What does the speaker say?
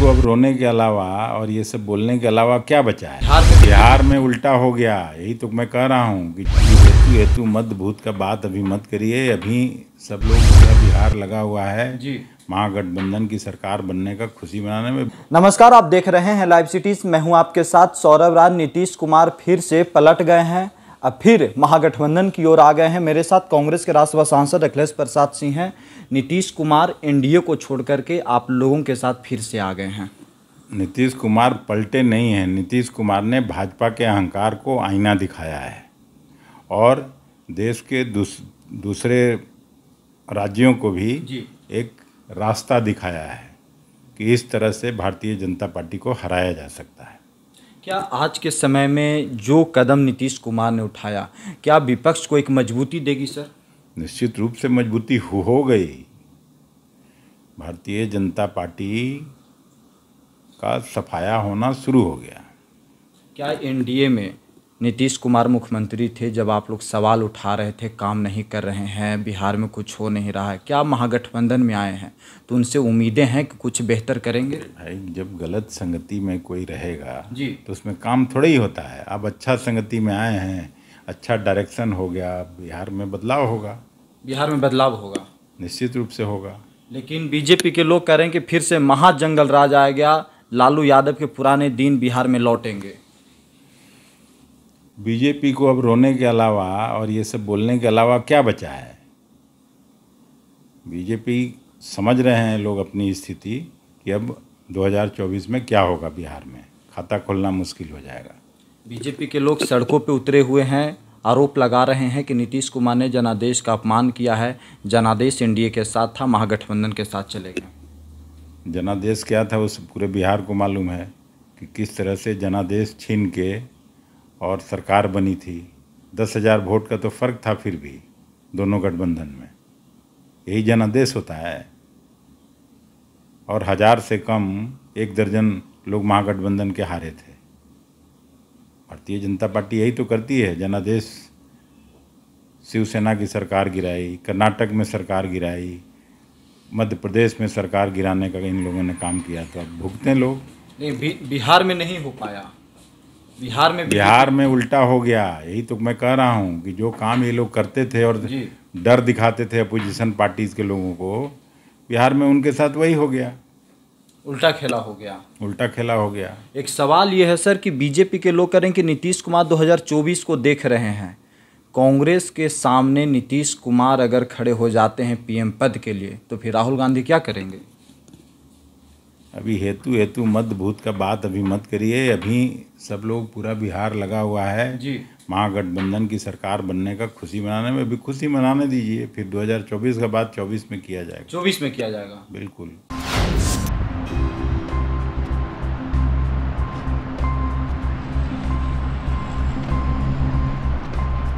को अब रोने के अलावा और ये सब बोलने के अलावा क्या बचा है बिहार में उल्टा हो गया यही तो मैं कह रहा हूँ कि हेतु हेतु मत भूत का बात अभी मत करिए अभी सब लोग बिहार लगा हुआ है जी महागठबंधन की सरकार बनने का खुशी मनाने में नमस्कार आप देख रहे हैं लाइव सिटीज मैं हूं आपके साथ सौरभ राज नीतीश कुमार फिर से पलट गए हैं अब फिर महागठबंधन की ओर आ गए हैं मेरे साथ कांग्रेस के राज्यसभा सांसद अखिलेश प्रसाद सिंह हैं नीतीश कुमार एनडीए को छोड़ करके आप लोगों के साथ फिर से आ गए हैं नीतीश कुमार पलटे नहीं हैं नीतीश कुमार ने भाजपा के अहंकार को आईना दिखाया है और देश के दूस, दूसरे राज्यों को भी एक रास्ता दिखाया है कि इस तरह से भारतीय जनता पार्टी को हराया जा सकता है क्या आज के समय में जो कदम नीतीश कुमार ने उठाया क्या विपक्ष को एक मजबूती देगी सर निश्चित रूप से मजबूती हो गई भारतीय जनता पार्टी का सफाया होना शुरू हो गया क्या एनडीए में नीतीश कुमार मुख्यमंत्री थे जब आप लोग सवाल उठा रहे थे काम नहीं कर रहे हैं बिहार में कुछ हो नहीं रहा है क्या महागठबंधन में आए हैं तो उनसे उम्मीदें हैं कि कुछ बेहतर करेंगे भाई जब गलत संगति में कोई रहेगा जी तो उसमें काम थोड़ा ही होता है आप अच्छा संगति में आए हैं अच्छा डायरेक्शन हो गया बिहार में बदलाव होगा बिहार में बदलाव होगा निश्चित रूप से होगा लेकिन बीजेपी के लोग कह रहे हैं कि फिर से महाजंगल राज आ गया लालू यादव के पुराने दिन बिहार में लौटेंगे बीजेपी को अब रोने के अलावा और ये सब बोलने के अलावा क्या बचा है बीजेपी समझ रहे हैं लोग अपनी स्थिति कि अब 2024 में क्या होगा बिहार में खाता खोलना मुश्किल हो जाएगा बीजेपी के लोग सड़कों पर उतरे हुए हैं आरोप लगा रहे हैं कि नीतीश कुमार ने जनादेश का अपमान किया है जनादेश एनडीए के साथ था महागठबंधन के साथ चले गए जनादेश क्या था उस पूरे बिहार को मालूम है कि किस तरह से जनादेश छीन के और सरकार बनी थी दस हज़ार वोट का तो फ़र्क था फिर भी दोनों गठबंधन में यही जनादेश होता है और हज़ार से कम एक दर्जन लोग महागठबंधन के हारे थे भारतीय जनता पार्टी यही तो करती है जनादेश शिवसेना की सरकार गिराई कर्नाटक में सरकार गिराई मध्य प्रदेश में सरकार गिराने का इन लोगों ने काम किया तो अब भुगतें लोग नहीं बिहार में नहीं हो पाया बिहार में बिहार में उल्टा हो गया यही तो मैं कह रहा हूँ कि जो काम ये लोग करते थे और डर दिखाते थे अपोजिशन पार्टीज़ के लोगों को बिहार में उनके साथ वही हो गया उल्टा खेला हो गया उल्टा खेला हो गया एक सवाल यह है सर कि बीजेपी के लोग करें कि नीतीश कुमार 2024 को देख रहे हैं कांग्रेस के सामने नीतीश कुमार अगर खड़े हो जाते हैं पीएम पद के लिए तो फिर राहुल गांधी क्या करेंगे अभी हेतु हेतु मत भूत का बात अभी मत करिए अभी सब लोग पूरा बिहार लगा हुआ है जी महागठबंधन की सरकार बनने का खुशी मनाने में अभी खुशी मनाने दीजिए फिर 2024 का बात 24 में किया जाएगा 24 में किया जाएगा बिल्कुल